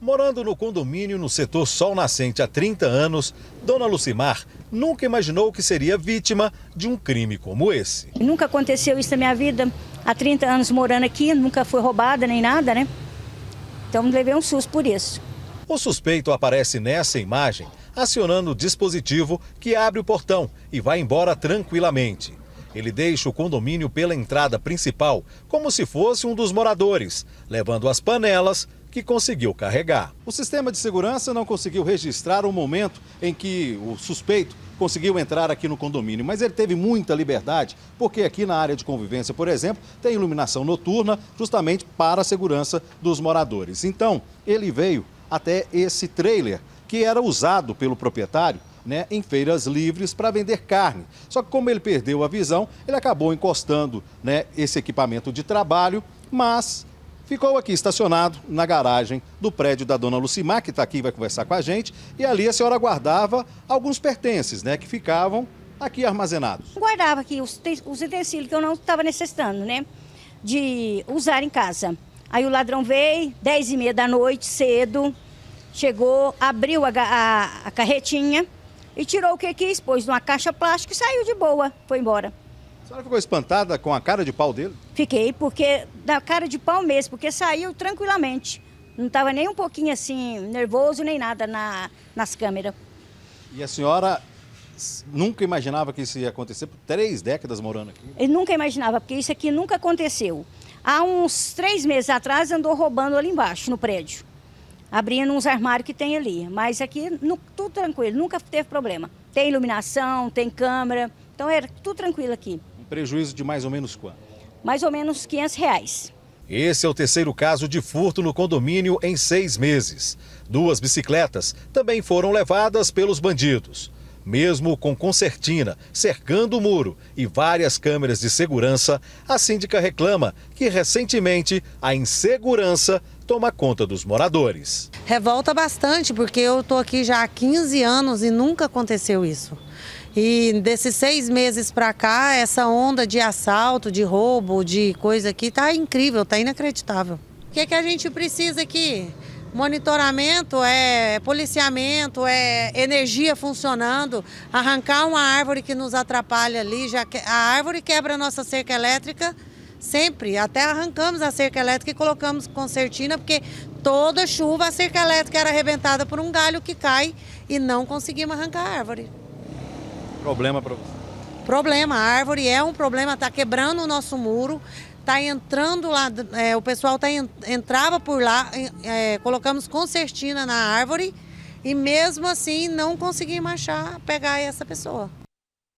Morando no condomínio no setor Sol Nascente há 30 anos, Dona Lucimar nunca imaginou que seria vítima de um crime como esse. Nunca aconteceu isso na minha vida. Há 30 anos morando aqui, nunca fui roubada nem nada, né? Então levei um susto por isso. O suspeito aparece nessa imagem acionando o dispositivo que abre o portão e vai embora tranquilamente. Ele deixa o condomínio pela entrada principal, como se fosse um dos moradores, levando as panelas que conseguiu carregar. O sistema de segurança não conseguiu registrar o momento em que o suspeito conseguiu entrar aqui no condomínio, mas ele teve muita liberdade, porque aqui na área de convivência, por exemplo, tem iluminação noturna justamente para a segurança dos moradores. Então, ele veio até esse trailer que era usado pelo proprietário né, em feiras livres para vender carne. Só que como ele perdeu a visão, ele acabou encostando né, esse equipamento de trabalho, mas ficou aqui estacionado na garagem do prédio da dona Lucimar, que está aqui e vai conversar com a gente. E ali a senhora guardava alguns pertences, né? Que ficavam aqui armazenados. Guardava aqui os, os utensílios que eu não estava necessitando, né? De usar em casa. Aí o ladrão veio, 10 e meia da noite, cedo, chegou, abriu a, a, a carretinha e tirou o que quis, pôs numa caixa plástica e saiu de boa, foi embora. A senhora ficou espantada com a cara de pau dele? Fiquei, porque da cara de pau mesmo, porque saiu tranquilamente. Não estava nem um pouquinho assim, nervoso nem nada na, nas câmeras. E a senhora nunca imaginava que isso ia acontecer por três décadas morando aqui? Eu nunca imaginava, porque isso aqui nunca aconteceu. Há uns três meses atrás andou roubando ali embaixo, no prédio. Abrindo uns armários que tem ali. Mas aqui no, tudo tranquilo, nunca teve problema. Tem iluminação, tem câmera. Então era tudo tranquilo aqui. Prejuízo de mais ou menos quanto? Mais ou menos 500 reais. Esse é o terceiro caso de furto no condomínio em seis meses. Duas bicicletas também foram levadas pelos bandidos. Mesmo com concertina, cercando o muro e várias câmeras de segurança, a síndica reclama que recentemente a insegurança toma conta dos moradores. Revolta bastante, porque eu estou aqui já há 15 anos e nunca aconteceu isso. E desses seis meses para cá, essa onda de assalto, de roubo, de coisa aqui, tá incrível, tá inacreditável. O que, é que a gente precisa aqui? monitoramento, é policiamento, é energia funcionando, arrancar uma árvore que nos atrapalha ali, já que, a árvore quebra a nossa cerca elétrica sempre, até arrancamos a cerca elétrica e colocamos concertina, porque toda chuva a cerca elétrica era arrebentada por um galho que cai e não conseguimos arrancar a árvore. Problema para você? Problema, a árvore é um problema, está quebrando o nosso muro, está entrando lá, é, o pessoal tá en, entrava por lá, é, colocamos concertina na árvore e mesmo assim não conseguimos achar, pegar essa pessoa.